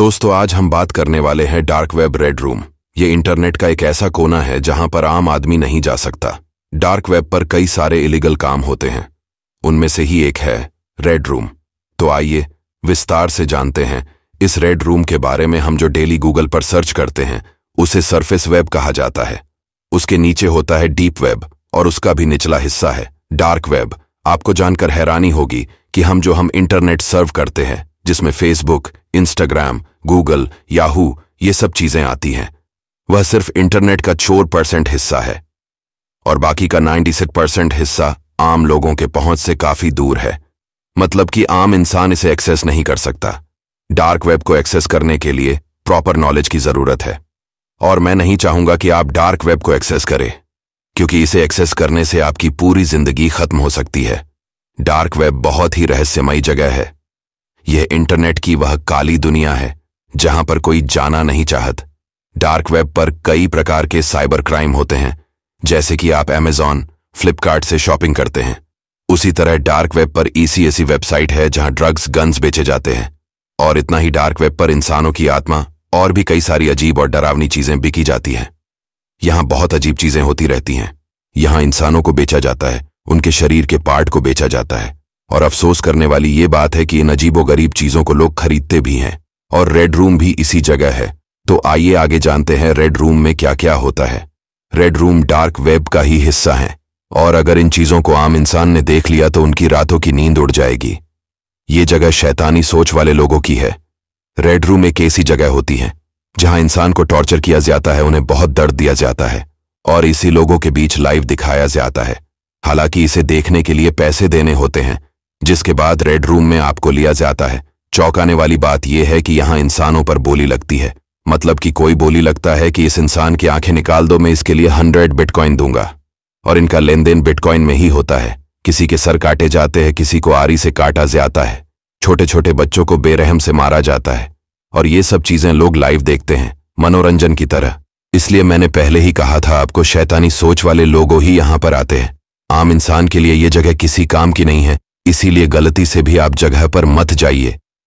दोस्तों आज हम बात करने वाले हैं डार्क वेब रेड रूम ये इंटरनेट का एक ऐसा कोना है जहां पर आम आदमी नहीं जा सकता डार्क वेब पर कई सारे इलीगल काम होते हैं उनमें से ही एक है रेड रूम तो आइए विस्तार से जानते हैं इस रेड रूम के बारे में हम जो डेली गूगल पर सर्च करते हैं उसे सरफेस वेब कहा जाता है उसके नीचे होता है डीप वेब और उसका भी निचला हिस्सा है डार्क वेब आपको जानकर हैरानी होगी कि हम जो हम इंटरनेट सर्व करते हैं जिसमें फेसबुक इंस्टाग्राम गूगल याहू ये सब चीजें आती हैं वह सिर्फ इंटरनेट का चोर परसेंट हिस्सा है और बाकी का 96 परसेंट हिस्सा आम लोगों के पहुंच से काफी दूर है मतलब कि आम इंसान इसे एक्सेस नहीं कर सकता डार्क वेब को एक्सेस करने के लिए प्रॉपर नॉलेज की जरूरत है और मैं नहीं चाहूंगा कि आप डार्क वेब को एक्सेस करें क्योंकि इसे एक्सेस करने से आपकी पूरी जिंदगी खत्म हो सकती है डार्क वेब बहुत ही रहस्यमयी जगह है यह इंटरनेट की वह काली दुनिया है जहां पर कोई जाना नहीं चाहत डार्क वेब पर कई प्रकार के साइबर क्राइम होते हैं जैसे कि आप एमेजॉन फ्लिपकार्ट से शॉपिंग करते हैं उसी तरह डार्क वेब पर ऐसी e ऐसी e वेबसाइट है जहां ड्रग्स गन्स बेचे जाते हैं और इतना ही डार्क वेब पर इंसानों की आत्मा और भी कई सारी अजीब और डरावनी चीजें बिकी जाती हैं यहां बहुत अजीब चीजें होती रहती हैं यहां इंसानों को बेचा जाता है उनके शरीर के पार्ट को बेचा जाता है और अफसोस करने वाली ये बात है कि इन अजीबो गरीब चीजों को लोग खरीदते भी हैं और रेड रूम भी इसी जगह है तो आइए आगे जानते हैं रेड रूम में क्या क्या होता है रेड रूम डार्क वेब का ही हिस्सा है और अगर इन चीजों को आम इंसान ने देख लिया तो उनकी रातों की नींद उड़ जाएगी ये जगह शैतानी सोच वाले लोगों की है रेड रूम एक ऐसी जगह होती है जहां इंसान को टॉर्चर किया जाता है उन्हें बहुत दर्द दिया जाता है और इसी लोगों के बीच लाइव दिखाया जाता है हालांकि इसे देखने के लिए पैसे देने होते हैं जिसके बाद रेड रूम में आपको लिया जाता है चौंकाने वाली बात यह है कि यहां इंसानों पर बोली लगती है मतलब कि कोई बोली लगता है कि इस इंसान की आंखें निकाल दो मैं इसके लिए हंड्रेड बिटकॉइन दूंगा और इनका लेन देन बिटकॉइन में ही होता है किसी के सर काटे जाते हैं किसी को आरी से काटा जाता है छोटे छोटे बच्चों को बेरहम से मारा जाता है और ये सब चीजें लोग लाइव देखते हैं मनोरंजन की तरह इसलिए मैंने पहले ही कहा था आपको शैतानी सोच वाले लोगों ही यहां पर आते हैं आम इंसान के लिए ये जगह किसी काम की नहीं है इसीलिए गलती से भी आप जगह पर मत जाइए